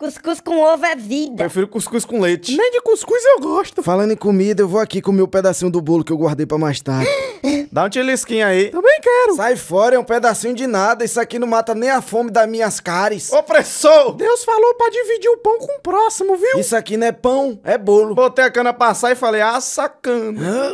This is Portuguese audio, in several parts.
Cuscuz com ovo é vida. Prefiro cuscuz com leite. Nem de cuscuz eu gosto. Falando em comida, eu vou aqui comer o um pedacinho do bolo que eu guardei pra mais tarde. Dá um tilisquinho aí. Também quero. Sai fora, é um pedacinho de nada. Isso aqui não mata nem a fome das minhas caras. Opressor! Deus falou pra dividir o pão com o próximo, viu? Isso aqui não é pão, é bolo. Botei a cana passar e falei, ah, sacana.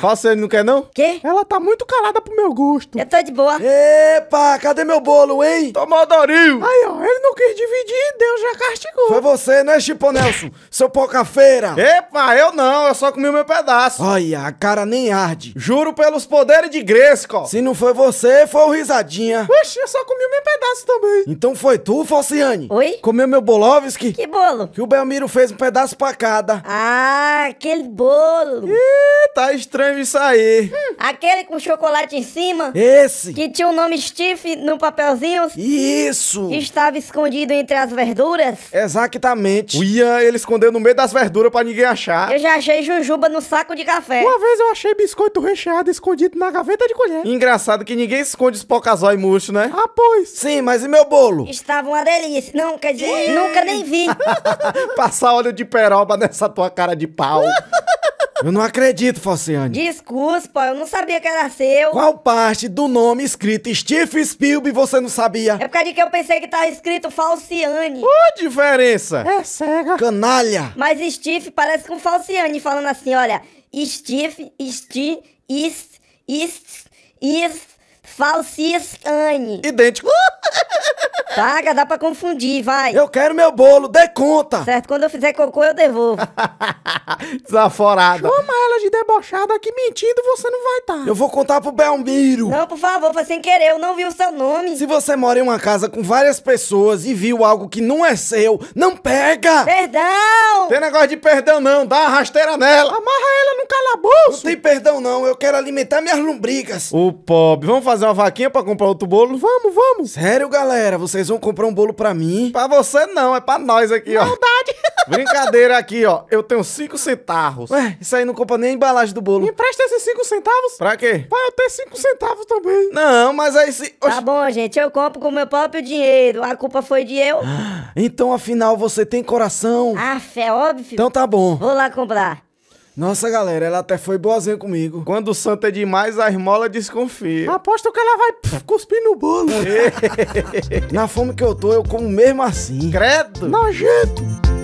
Faça ele, não quer não? Quê? Ela tá muito calada pro meu gosto. Eu tô de boa. Epa, cadê meu bolo, hein? Tomou, Dorinho? Aí, ó, ele não quis dividir, Deus já castigou. Foi você, né, Chipo Nelson? Seu poca feira Epa, eu não, eu só comi o meu pedaço. Olha, a cara nem arde. Juro pelos poderes de Gresco. Se não foi você, foi o Risadinha. Oxi, eu só comi o meu pedaço também. Então foi tu, Falciane? Oi? Comeu meu Bolovski? Que bolo? Que o Belmiro fez um pedaço pra cada. Ah, aquele bolo. Ih, tá estranho estranho isso aí. Hum, aquele com chocolate em cima? Esse. Que tinha o nome Steve no papelzinho? Isso. Que estava escondido entre as verduras? Exatamente. O Ian, ele escondeu no meio das verduras pra ninguém achar. Eu já achei jujuba no saco de café. Uma vez eu achei biscoito recheado escondido na gaveta de colher. Engraçado que ninguém esconde os e murcho, né? Ah, pois. Sim, mas e meu bolo? Estava uma delícia. Não, quer dizer, nunca nem vi. Passar óleo de peroba nessa tua cara de pau. Eu não acredito, Falciane. Desculpa, eu não sabia que era seu. Qual parte do nome escrito Steve Spielberg você não sabia? É por causa de que eu pensei que tava tá escrito Falciane. a diferença! É cega. Canalha! Mas Steve parece com Falciane, falando assim, olha... Steve, Steve, Is, Is, Is, Falciane. Idêntico. Paga, dá pra confundir, vai. Eu quero meu bolo, dê conta. Certo, quando eu fizer cocô, eu devolvo. Desaforada. Chama ela de debochada que mentindo você não vai estar. Tá. Eu vou contar pro Belmiro. Não, por favor, foi sem querer, eu não vi o seu nome. Se você mora em uma casa com várias pessoas e viu algo que não é seu, não pega. Perdão. Tem negócio de perdão não, dá uma rasteira nela. Amarra ela no calabouço. Não tem perdão não, eu quero alimentar minhas lombrigas. O pobre, vamos fazer uma vaquinha pra comprar outro bolo? Vamos, vamos. Sério, galera, vocês vocês vão comprar um bolo pra mim? Pra você não, é pra nós aqui, Maldade. ó. Maldade. Brincadeira aqui, ó. Eu tenho cinco centavos. Ué, isso aí não compra nem a embalagem do bolo. Me empresta esses cinco centavos. Pra quê? Pra eu ter cinco centavos também. Não, mas aí se... Oxi. Tá bom, gente. Eu compro com meu próprio dinheiro. A culpa foi de eu. Então, afinal, você tem coração. Ah, é óbvio. Então tá bom. Vou lá comprar. Nossa, galera, ela até foi boazinha comigo. Quando o santo é demais, a irmola desconfia. Aposto que ela vai pff, cuspir no bolo. Na fome que eu tô, eu como mesmo assim. Credo! Nojento!